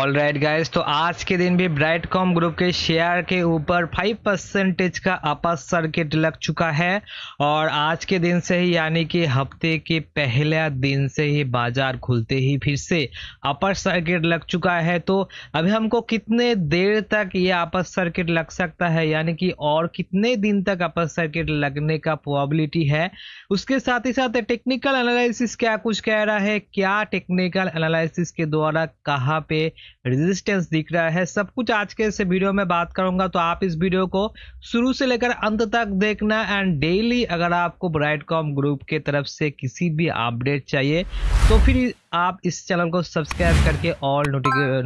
all right guys तो आज के दिन भी ब्राइटकॉम ग्रुप के शेयर के ऊपर 5 परसेंटेज का अपर सर्किट लग चुका है और आज के दिन से ही यानी कि हफ्ते के पहला दिन से ही बाजार खुलते ही फिर से अपर सर्किट लग चुका है तो अभी हमको कितने देर तक ये अपर सर्किट लग सकता है यानी कि और कितने दिन तक अपर सर्किट लगने का प्रॉबिलिटी है उसके साथ ही साथ टेक्निकल एनालिसिस क्या कुछ कह रहा है क्या टेक्निकल एनालिसिस के द्वारा कहाँ पे रेजिस्टेंस दिख रहा है सब कुछ आज के इस वीडियो में बात करूंगा तो आप इस वीडियो को शुरू से लेकर अंत तक देखना एंड डेली अगर आपको ब्राइट कॉम ग्रुप के तरफ से किसी भी अपडेट चाहिए तो फिर आप इस चैनल को सब्सक्राइब करके ऑल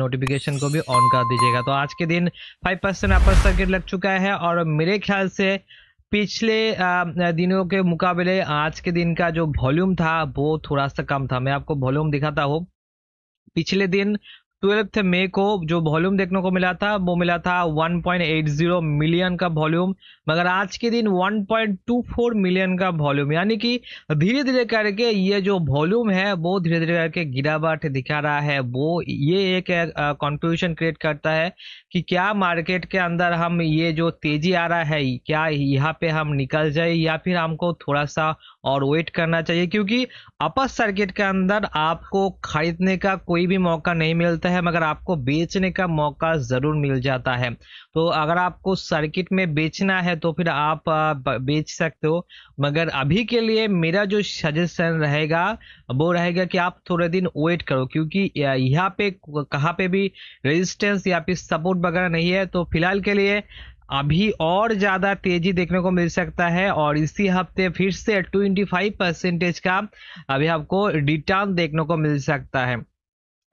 नोटिफिकेशन को भी ऑन कर दीजिएगा तो आज के दिन फाइव परसेंट अपर सर्किट लग चुका है और मेरे ख्याल से पिछले दिनों के मुकाबले आज के दिन का जो वॉल्यूम था वो थोड़ा सा कम था मैं आपको वॉल्यूम दिखाता हूँ पिछले दिन ट्वेल्थ मे को जो वॉल्यूम देखने को मिला था वो मिला था 1.80 मिलियन का वॉल्यूम मगर आज के दिन 1.24 मिलियन का वॉल्यूम यानी कि धीरे धीरे करके ये जो वॉल्यूम है वो धीरे धीरे करके गिरावट दिखा रहा है वो ये एक कंफ्यूजन क्रिएट करता है कि क्या मार्केट के अंदर हम ये जो तेजी आ रहा है क्या यहाँ पे हम निकल जाए या फिर हमको थोड़ा सा और वेट करना चाहिए क्योंकि अपर सर्किट के अंदर आपको खरीदने का कोई भी मौका नहीं मिलता होता है मगर आपको बेचने का मौका ज़रूर मिल जाता है तो अगर आपको सर्किट में बेचना है तो फिर आप बेच सकते हो मगर अभी के लिए मेरा जो सजेशन रहेगा वो रहेगा कि आप थोड़े दिन वेट करो क्योंकि यहाँ पे कहाँ पे भी रेजिस्टेंस या फिर सपोर्ट वगैरह नहीं है तो फिलहाल के लिए अभी और ज़्यादा तेजी देखने को मिल सकता है और इसी हफ्ते फिर से 25 परसेंटेज का अभी आपको रिटर्न देखने को मिल सकता है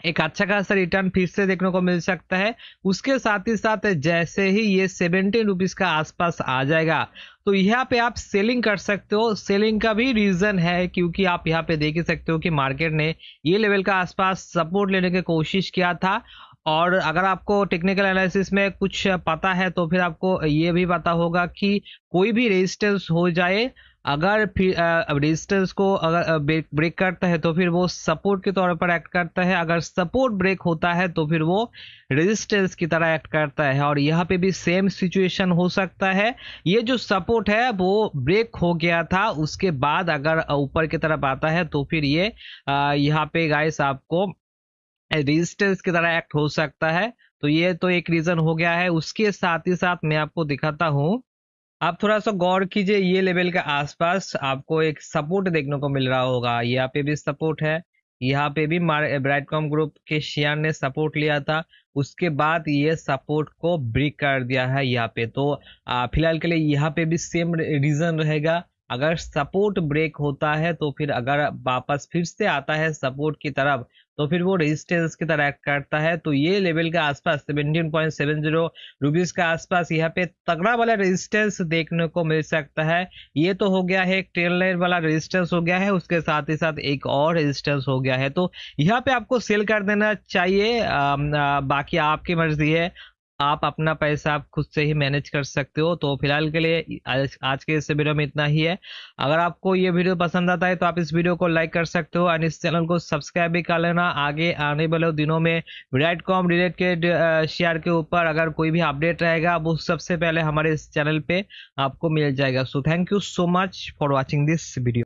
एक अच्छा खासा रिटर्न फिर से देखने को मिल सकता है उसके साथ ही साथ जैसे ही ये सेवेंटीन रुपीज का आसपास आ जाएगा तो यहाँ पे आप सेलिंग कर सकते हो सेलिंग का भी रीज़न है क्योंकि आप यहाँ पे देख ही सकते हो कि मार्केट ने ये लेवल का आसपास सपोर्ट लेने की कोशिश किया था और अगर आपको टेक्निकल एनालिसिस में कुछ पता है तो फिर आपको ये भी पता होगा कि कोई भी रेजिस्टेंस हो जाए अगर फिर रेजिस्टेंस को अगर ब्रेक ब्रेक करता है तो फिर वो सपोर्ट के तौर पर एक्ट करता है अगर सपोर्ट ब्रेक होता है तो फिर वो रेजिस्टेंस की तरह एक्ट करता है और यहाँ पे भी सेम सिचुएशन हो सकता है ये जो सपोर्ट है वो ब्रेक हो गया था उसके बाद अगर ऊपर की तरफ आता है तो फिर ये यहाँ पे गाइस आपको रेजिस्टेंस की तरह एक्ट हो सकता है तो ये तो एक रीजन हो गया है उसके साथ ही साथ मैं आपको दिखाता हूँ आप थोड़ा सा गौर कीजिए ये लेवल के आसपास आपको एक सपोर्ट देखने को मिल रहा होगा यहाँ पे भी सपोर्ट है यहाँ पे भी ब्राइटकॉम ग्रुप के शेयर ने सपोर्ट लिया था उसके बाद ये सपोर्ट को ब्रेक कर दिया है यहाँ पे तो फिलहाल के लिए यहाँ पे भी सेम रीजन रहेगा अगर सपोर्ट ब्रेक होता है तो फिर अगर वापस फिर से आता है सपोर्ट की तरफ तो फिर वो रेजिस्टेंस की तरह एक्ट करता है तो ये लेवल के आसपास 17.70 रुपीस के आसपास यहाँ पे तगड़ा वाला रेजिस्टेंस देखने को मिल सकता है ये तो हो गया है एक ट्रेन लाइन वाला रेजिस्टेंस हो गया है उसके साथ ही साथ एक और रेजिस्टेंस हो गया है तो यहाँ पे आपको सेल कर देना चाहिए आ, आ, बाकी आपकी मर्जी है आप अपना पैसा आप खुद से ही मैनेज कर सकते हो तो फिलहाल के लिए आज, के इस वीडियो में इतना ही है अगर आपको ये वीडियो पसंद आता है तो आप इस वीडियो को लाइक कर सकते हो और इस चैनल को सब्सक्राइब भी कर लेना आगे आने वाले दिनों में डॉट कॉम रिलेटेड शेयर के ऊपर अगर कोई भी अपडेट रहेगा वो सबसे पहले हमारे इस चैनल पर आपको मिल जाएगा so thank you so much for watching this video